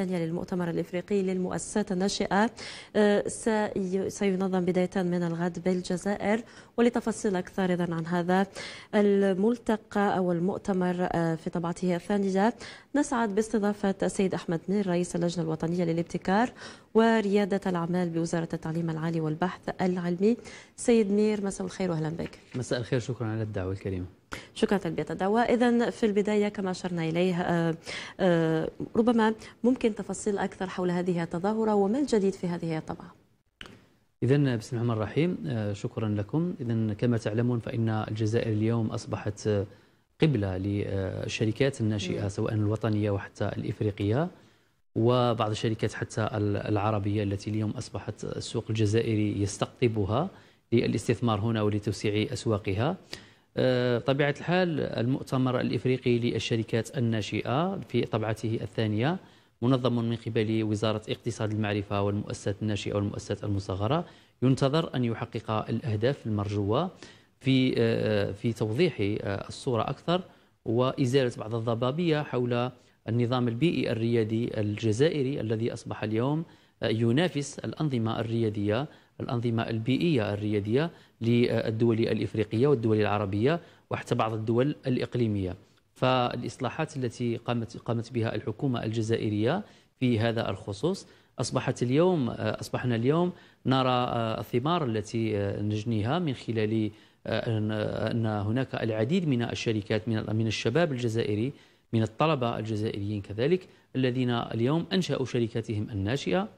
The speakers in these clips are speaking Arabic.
الثانية للمؤتمر الإفريقي للمؤسسات الناشئة آه، سينظم بداية من الغد بالجزائر ولتفاصيل أكثر إذن عن هذا الملتقى أو المؤتمر آه، في طبعته الثانية نسعد باستضافة السيد أحمد نير رئيس اللجنة الوطنية للابتكار وريادة الأعمال بوزارة التعليم العالي والبحث العلمي سيد نير مساء الخير وأهلا بك مساء الخير شكرا على الدعوة الكريمة شكرا تلبية الدعوة إذا في البداية كما أشرنا إليه آه، آه، ربما ممكن تفاصيل أكثر حول هذه التظاهرة وما الجديد في هذه الطبعة إذا بسم الله الرحمن الرحيم آه، شكرا لكم إذا كما تعلمون فإن الجزائر اليوم أصبحت قبلة للشركات الناشئة سواء الوطنية وحتى الإفريقية وبعض الشركات حتى العربية التي اليوم أصبحت السوق الجزائري يستقطبها للاستثمار هنا ولتوسيع أسواقها آه، طبيعة الحال المؤتمر الإفريقي للشركات الناشئة في طبعته الثانية منظم من قبل وزارة اقتصاد المعرفة والمؤسسات الناشئة والمؤسسات المصغرة ينتظر أن يحقق الأهداف المرجوة في آه، في توضيح آه، الصورة أكثر وإزالة بعض الضبابية حول النظام البيئي الريادي الجزائري الذي أصبح اليوم ينافس الأنظمة الريادية الأنظمة البيئية الريادية للدول الإفريقية والدول العربية وحتى بعض الدول الإقليمية فالإصلاحات التي قامت, قامت بها الحكومة الجزائرية في هذا الخصوص أصبحت اليوم أصبحنا اليوم نرى آه، الثمار التي آه، نجنيها من خلال آه، أن هناك العديد من الشركات من الشباب الجزائري من الطلبة الجزائريين كذلك الذين اليوم أنشأوا شركاتهم الناشئة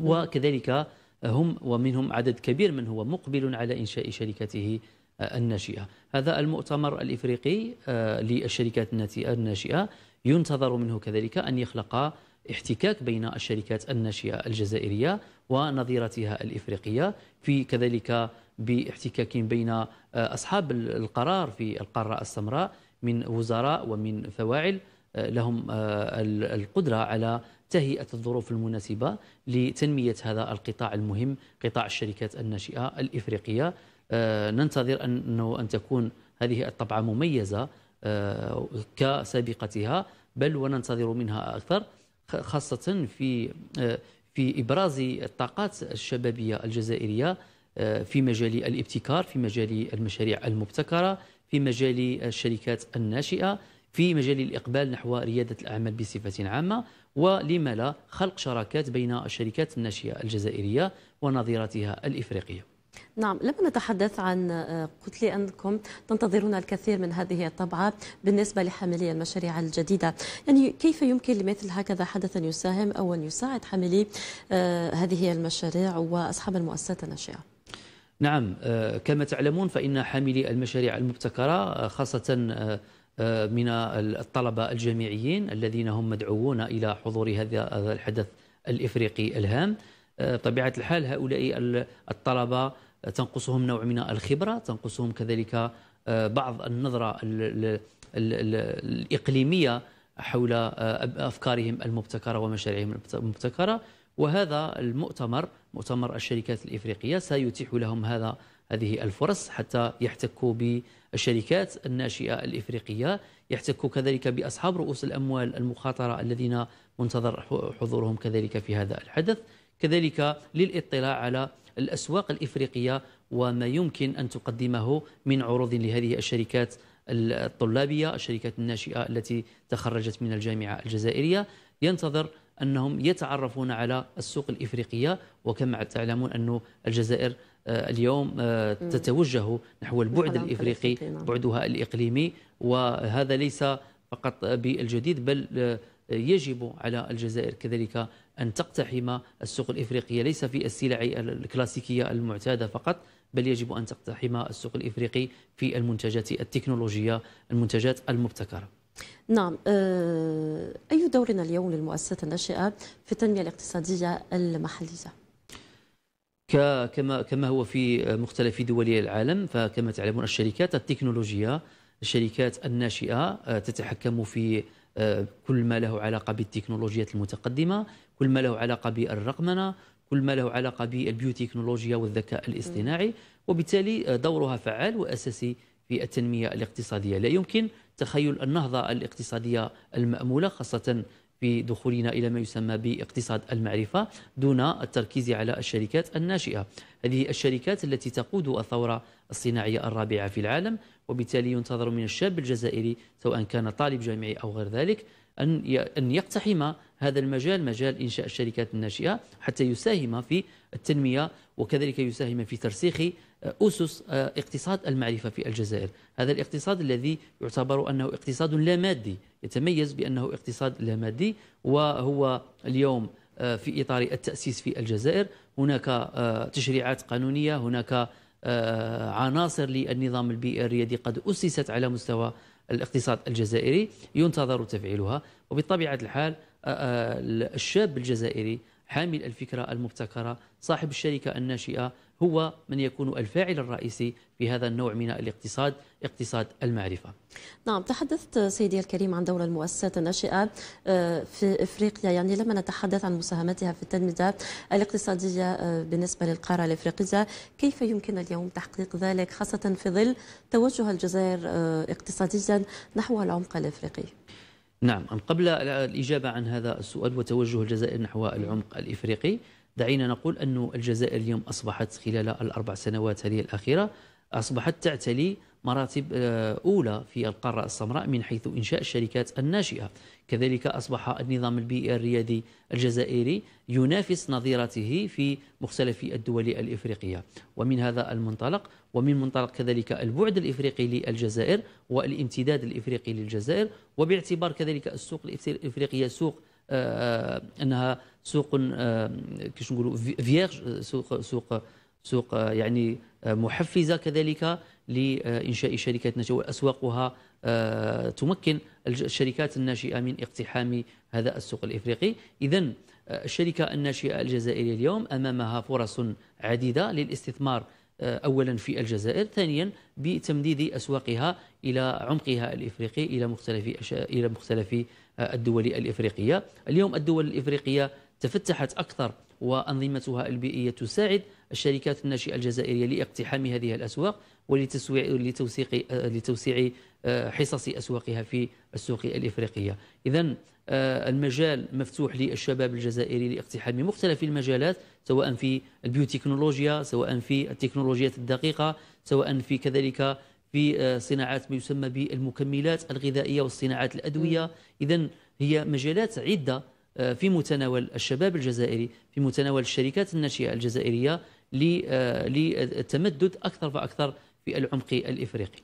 وكذلك هم ومنهم عدد كبير من هو مقبل على إنشاء شركته آه، الناشئة هذا المؤتمر الإفريقي آه، للشركات الناشئة ينتظر منه كذلك أن يخلق احتكاك بين الشركات الناشئة الجزائرية ونظيرتها الإفريقية في كذلك باحتكاك بين آه، أصحاب القرار في القارة السمراء من وزراء ومن فواعل لهم القدرة على تهيئة الظروف المناسبة لتنمية هذا القطاع المهم قطاع الشركات الناشئة الإفريقية آه، ننتظر أنه أن تكون هذه الطبعة مميزة آه، كسابقتها بل وننتظر منها أكثر خاصة في آه، في إبراز الطاقات الشبابية الجزائرية في مجال الابتكار في مجال المشاريع المبتكرة في مجال الشركات الناشئة في مجال الإقبال نحو ريادة الأعمال بصفة عامة ولما لا خلق شراكات بين الشركات الناشئة الجزائرية ونظيرتها الإفريقية نعم لما نتحدث عن آه، قلت لي أنكم تنتظرون الكثير من هذه الطبعة بالنسبة لحاملي المشاريع الجديدة يعني كيف يمكن لمثل هكذا حدث أن يساهم أو أن يساعد حاملي آه، هذه المشاريع وأصحاب المؤسسات الناشئة نعم آه، كما تعلمون فإن حاملي المشاريع المبتكرة خاصة من الطلبة الجامعيين الذين هم مدعوون إلى حضور هذا الحدث الإفريقي الهام آه، طبيعة الحال هؤلاء الطلبة تنقصهم نوع من الخبرة تنقصهم كذلك آه، بعض النظرة الإقليمية حول آه، أفكارهم المبتكرة ومشاريعهم المبتكرة وهذا المؤتمر مؤتمر الشركات الإفريقية سيتيح لهم هذا هذه الفرص حتى يحتكوا بالشركات الناشئة الإفريقية يحتكوا كذلك بأصحاب رؤوس الأموال المخاطرة الذين منتظر حضورهم كذلك في هذا الحدث كذلك للاطلاع على الأسواق الإفريقية وما يمكن أن تقدمه من عروض لهذه الشركات الطلابية الشركات الناشئة التي تخرجت من الجامعة الجزائرية ينتظر أنهم يتعرفون على السوق الإفريقية وكما تعلمون أن الجزائر آه، اليوم آه، تتوجه نحو البعد الإفريقي نعم. بعدها الإقليمي وهذا ليس فقط بالجديد بل آه، يجب على الجزائر كذلك أن تقتحم السوق الإفريقية ليس في السلع الكلاسيكية المعتادة فقط بل يجب أن تقتحم السوق الإفريقي في المنتجات التكنولوجية المنتجات المبتكرة نعم أي دورنا اليوم للمؤسسات الناشئة في التنمية الاقتصادية المحلية؟ كما كما هو في مختلف دول العالم فكما تعلمون الشركات التكنولوجيه الشركات الناشئه آه، تتحكم في آه، كل ما له علاقه بالتكنولوجيات المتقدمه كل ما له علاقه بالرقمنه كل ما له علاقه بالبيوتكنولوجيا والذكاء الاصطناعي وبالتالي آه، دورها فعال واساسي في التنميه الاقتصاديه لا يمكن تخيل النهضه الاقتصاديه الماموله خاصه بدخولنا إلى ما يسمى باقتصاد المعرفة دون التركيز على الشركات الناشئة هذه الشركات التي تقود الثورة الصناعية الرابعة في العالم وبالتالي ينتظر من الشاب الجزائري سواء كان طالب جامعي أو غير ذلك أن يقتحم هذا المجال مجال إنشاء الشركات الناشئة حتى يساهم في التنمية وكذلك يساهم في ترسيخ آه، أسس آه، اقتصاد المعرفة في الجزائر هذا الاقتصاد الذي يعتبر أنه اقتصاد لا مادي يتميز بأنه اقتصاد لا مادي وهو اليوم آه، في إطار التأسيس في الجزائر هناك تشريعات قانونية هناك عناصر للنظام البيئي الريادي قد أسست على مستوى الاقتصاد الجزائري ينتظر تفعيلها وبطبيعة الحال آه، آه، الشاب الجزائري حامل الفكرة المبتكرة صاحب الشركة الناشئة هو من يكون الفاعل الرئيسي في هذا النوع من الاقتصاد اقتصاد المعرفة نعم تحدثت سيدي الكريم عن دور المؤسسات الناشئة آه، في إفريقيا يعني لما نتحدث عن مساهمتها في التنمية الاقتصادية بالنسبة للقارة الإفريقية كيف يمكن اليوم تحقيق ذلك خاصة في ظل توجه الجزائر اقتصاديا نحو العمق الإفريقي نعم قبل الإجابة عن هذا السؤال وتوجه الجزائر نحو العمق الإفريقي دعينا نقول أن الجزائر اليوم أصبحت خلال الأربع سنوات هذه الأخيرة أصبحت تعتلي مراتب آه، أولى في القارة السمراء من حيث إنشاء الشركات الناشئة كذلك أصبح النظام البيئي الريادي الجزائري ينافس نظيرته في مختلف الدول الإفريقية ومن هذا المنطلق ومن منطلق كذلك البعد الإفريقي للجزائر والامتداد الإفريقي للجزائر وباعتبار كذلك السوق الإفريقية سوق آه، آه، انها سوق كيش نقولوا فيرج سوق سوق سوق يعني محفزه كذلك لإنشاء شركات نجوى وأسواقها آه، تمكن الشركات الناشئة من اقتحام هذا السوق الإفريقي إذا آه، الشركة الناشئة الجزائرية اليوم أمامها فرص عديدة للاستثمار آه، اولا في الجزائر ثانيا بتمديد اسواقها الى عمقها الافريقي الى مختلف الى مختلف الدول الافريقيه اليوم الدول الافريقيه تفتحت اكثر وأنظمتها البيئية تساعد الشركات الناشئة الجزائرية لاقتحام هذه الأسواق ولتسويع آه، لتوسيع لتوسيع آه، حصص أسواقها في السوق الإفريقية إذا آه، المجال مفتوح للشباب الجزائري لاقتحام مختلف المجالات سواء في البيوتكنولوجيا سواء في التكنولوجيات الدقيقة سواء في كذلك في صناعات ما يسمى بالمكملات الغذائية والصناعات الأدوية إذا هي مجالات عدة آه، في متناول الشباب الجزائري في متناول الشركات الناشئه الجزائريه آه، للتمدد اكثر فاكثر في العمق الافريقي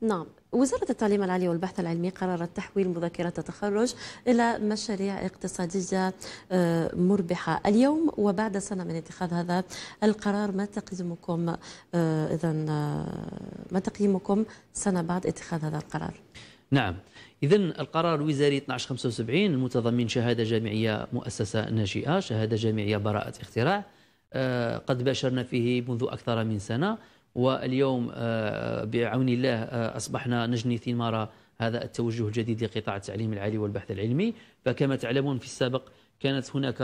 نعم وزارة التعليم العالي والبحث العلمي قررت تحويل مذكرة التخرج إلى مشاريع اقتصادية آه، مربحة اليوم وبعد سنة من اتخاذ هذا القرار ما تقييمكم إذا ما تقييمكم سنة بعد اتخاذ هذا القرار؟ نعم إذا القرار الوزاري 1275 المتضمن شهادة جامعية مؤسسة ناشئة شهادة جامعية براءة اختراع آه، قد باشرنا فيه منذ أكثر من سنة واليوم آه، بعون الله آه، أصبحنا نجني ثمار هذا التوجه الجديد لقطاع التعليم العالي والبحث العلمي فكما تعلمون في السابق كانت هناك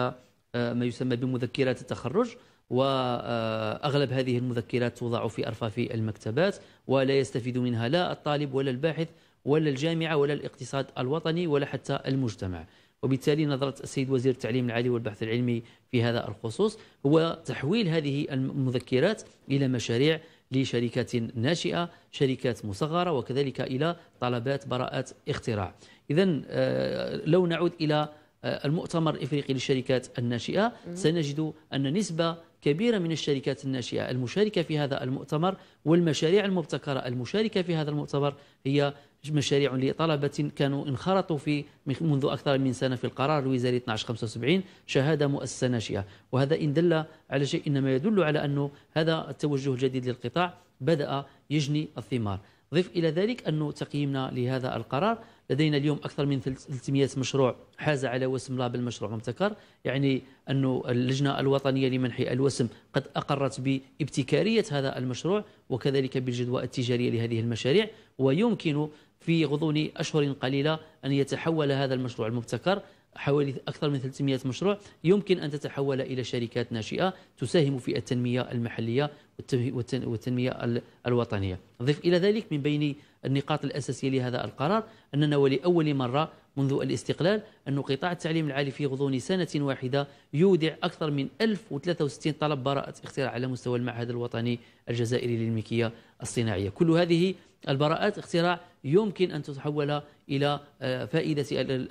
ما يسمى بمذكرات التخرج واغلب هذه المذكرات توضع في ارفاف المكتبات ولا يستفيد منها لا الطالب ولا الباحث ولا الجامعة ولا الاقتصاد الوطني ولا حتى المجتمع وبالتالي نظرة السيد وزير التعليم العالي والبحث العلمي في هذا الخصوص هو تحويل هذه المذكرات إلى مشاريع لشركات ناشئة شركات مصغرة وكذلك إلى طلبات براءات اختراع إذا آه، لو نعود إلى آه، المؤتمر الإفريقي للشركات الناشئة سنجد أن نسبة كبيرة من الشركات الناشئة المشاركة في هذا المؤتمر والمشاريع المبتكرة المشاركة في هذا المؤتمر هي مشاريع لطلبة كانوا انخرطوا في منذ أكثر من سنة في القرار الوزاري 1275 شهادة مؤسسة ناشئة وهذا إن دل على شيء إنما يدل على أنه هذا التوجه الجديد للقطاع بدأ يجني الثمار ضف إلى ذلك أنه تقييمنا لهذا القرار لدينا اليوم أكثر من 300 مشروع حاز على وسم لابل مشروع مبتكر يعني أن اللجنة الوطنية لمنح الوسم قد أقرت بابتكارية هذا المشروع وكذلك بالجدوى التجارية لهذه المشاريع ويمكن في غضون أشهر قليلة أن يتحول هذا المشروع المبتكر حوالي أكثر من 300 مشروع يمكن أن تتحول إلى شركات ناشئة تساهم في التنمية المحلية والتنمية الوطنية نضيف إلى ذلك من بين النقاط الأساسية لهذا القرار أننا ولأول مرة منذ الاستقلال أن قطاع التعليم العالي في غضون سنة واحدة يودع أكثر من 1063 طلب براءة اختراع على مستوى المعهد الوطني الجزائري للملكية الصناعية كل هذه البراءات اختراع يمكن أن تتحول إلى آه، فائدة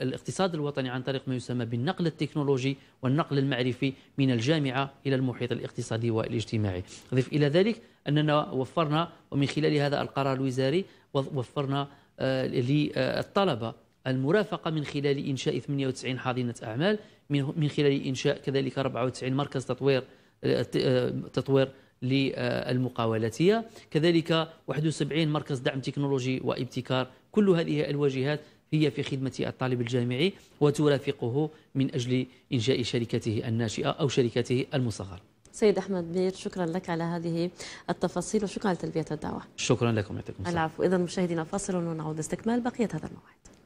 الاقتصاد الوطني عن طريق ما يسمى بالنقل التكنولوجي والنقل المعرفي من الجامعة إلى المحيط الاقتصادي والاجتماعي أضف إلى ذلك أننا وفرنا ومن خلال هذا القرار الوزاري وفرنا آه، للطلبة المرافقة من خلال إنشاء 98 حاضنة أعمال من خلال إنشاء كذلك 94 مركز تطوير آه، آه، تطوير للمقاولاتية كذلك 71 مركز دعم تكنولوجي وابتكار كل هذه الواجهات هي في خدمة الطالب الجامعي وترافقه من أجل إنشاء شركته الناشئة أو شركته المصغرة سيد أحمد بير شكرا لك على هذه التفاصيل وشكرا لتلبية الدعوة شكرا لكم يعطيكم العفو إذا مشاهدينا فاصل ونعود استكمال بقية هذا الموعد